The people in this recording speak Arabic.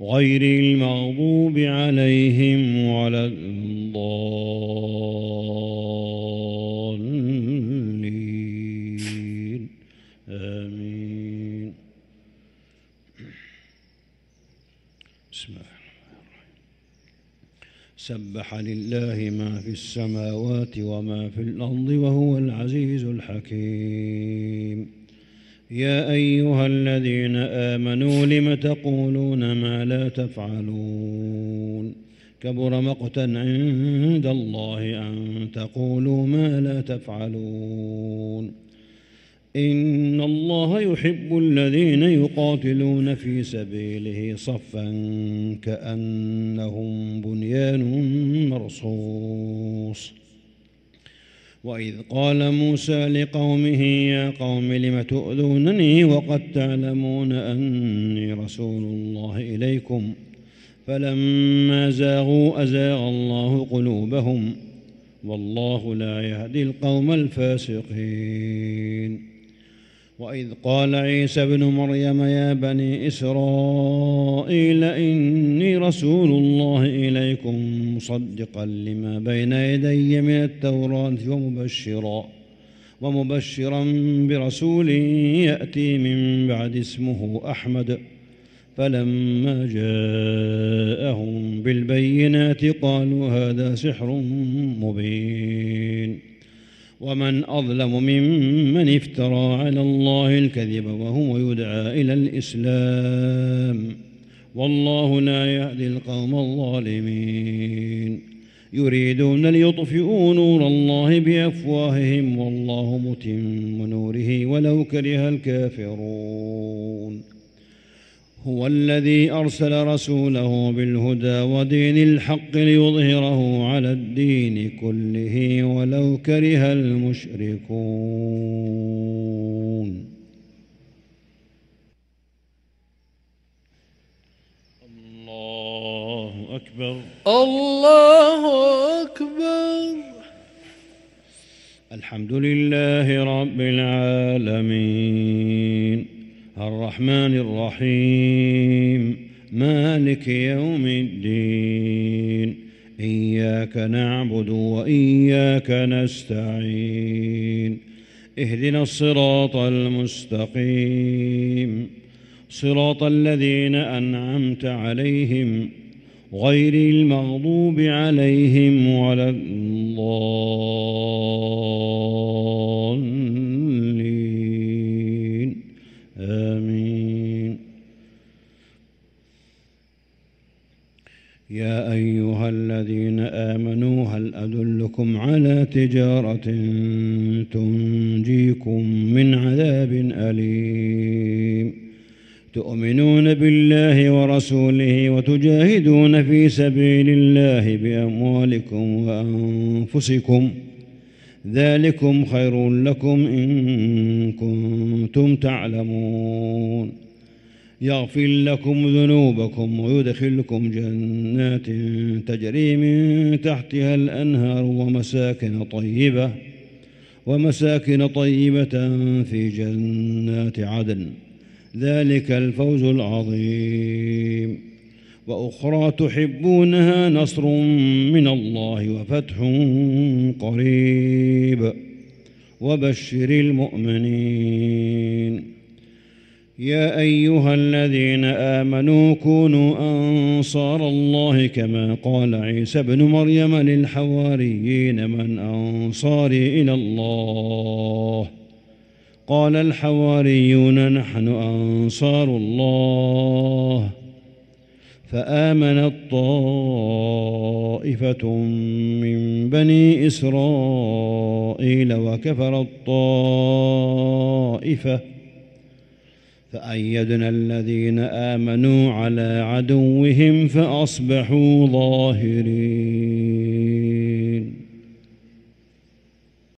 غير المغضوب عليهم ولا الضالين آمين بسم الله سبح لله ما في السماوات وما في الأرض وهو العزيز الحكيم يا ايها الذين امنوا لم تقولون ما لا تفعلون كبر مقتا عند الله ان تقولوا ما لا تفعلون ان الله يحب الذين يقاتلون في سبيله صفا كانهم بنيان مرصوص وإذ قال موسى لقومه يا قوم لم تؤذونني وقد تعلمون أني رسول الله إليكم فلما زاغوا أزاغ الله قلوبهم والله لا يهدي القوم الفاسقين وإذ قال عيسى ابن مريم يا بني إسرائيل إني رسول الله إليكم مصدقا لما بين يدي من التوراة ومبشرا ومبشرا برسول يأتي من بعد اسمه أحمد فلما جاءهم بالبينات قالوا هذا سحر مبين ومن أظلم ممن افترى على الله الكذب وهو يدعى إلى الإسلام والله لا يهدي القوم الظالمين يريدون ليطفئوا نور الله بافواههم والله متم نوره ولو كره الكافرون هو الذي ارسل رسوله بالهدى ودين الحق ليظهره على الدين كله ولو كره المشركون الله أكبر الله أكبر الحمد لله رب العالمين الرحمن الرحيم مالك يوم الدين إياك نعبد وإياك نستعين اهدنا الصراط المستقيم صراط الذين أنعمت عليهم غير المغضوب عليهم ولا الضالين آمين يا أيها الذين آمنوا هل أدلكم على تجارة تنجيكم من عذاب أليم تؤمنون بالله ورسوله وتجاهدون في سبيل الله بأموالكم وأنفسكم ذلكم خير لكم إن كنتم تعلمون يغفر لكم ذنوبكم ويدخلكم جنات تجري من تحتها الأنهار ومساكن طيبة ومساكن طيبة في جنات عدن ذلك الفوز العظيم وأخرى تحبونها نصر من الله وفتح قريب وبشر المؤمنين يا أيها الذين آمنوا كونوا أنصار الله كما قال عيسى ابن مريم للحواريين من أنصاري إلى الله ؟ قال الحواريون نحن أنصار الله فآمنت طائفة من بني إسرائيل وكفرت طائفة فأيدنا الذين آمنوا على عدوهم فأصبحوا ظاهرين